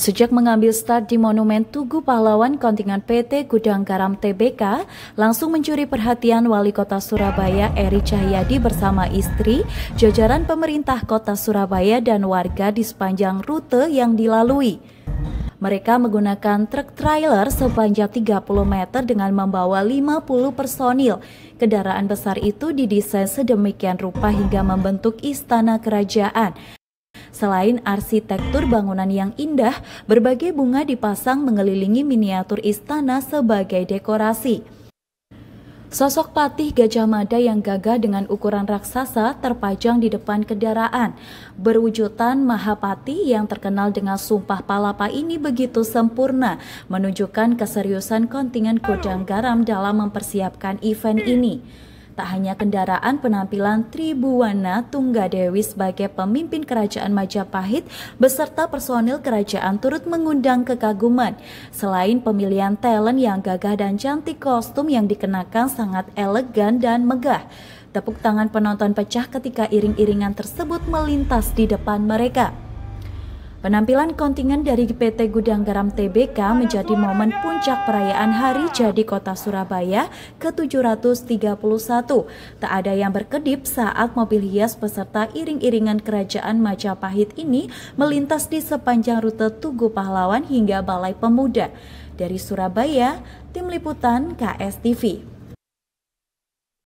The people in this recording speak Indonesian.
Sejak mengambil start di Monumen Tugu Pahlawan, kontingen PT Gudang Garam TBK langsung mencuri perhatian Wali Kota Surabaya Eri Cahyadi bersama istri, jajaran pemerintah Kota Surabaya dan warga di sepanjang rute yang dilalui. Mereka menggunakan truk trailer sepanjang 30 meter dengan membawa 50 personil. Kendaraan besar itu didesain sedemikian rupa hingga membentuk istana kerajaan. Selain arsitektur bangunan yang indah, berbagai bunga dipasang mengelilingi miniatur istana sebagai dekorasi. Sosok patih Gajah Mada yang gagah dengan ukuran raksasa terpajang di depan kendaraan. Berwujudan Mahapati yang terkenal dengan sumpah palapa ini begitu sempurna, menunjukkan keseriusan kontingen Kodang Garam dalam mempersiapkan event ini. Tak hanya kendaraan penampilan Tribuana Tunggadewi sebagai pemimpin kerajaan Majapahit beserta personil kerajaan turut mengundang kekaguman. Selain pemilihan talent yang gagah dan cantik kostum yang dikenakan sangat elegan dan megah. Tepuk tangan penonton pecah ketika iring-iringan tersebut melintas di depan mereka. Penampilan kontingen dari PT Gudang Garam TBK menjadi momen puncak perayaan Hari Jadi Kota Surabaya ke-731. Tak ada yang berkedip saat mobil hias peserta iring-iringan kerajaan Majapahit ini melintas di sepanjang rute Tugu Pahlawan hingga Balai Pemuda. Dari Surabaya, Tim Liputan KSTV.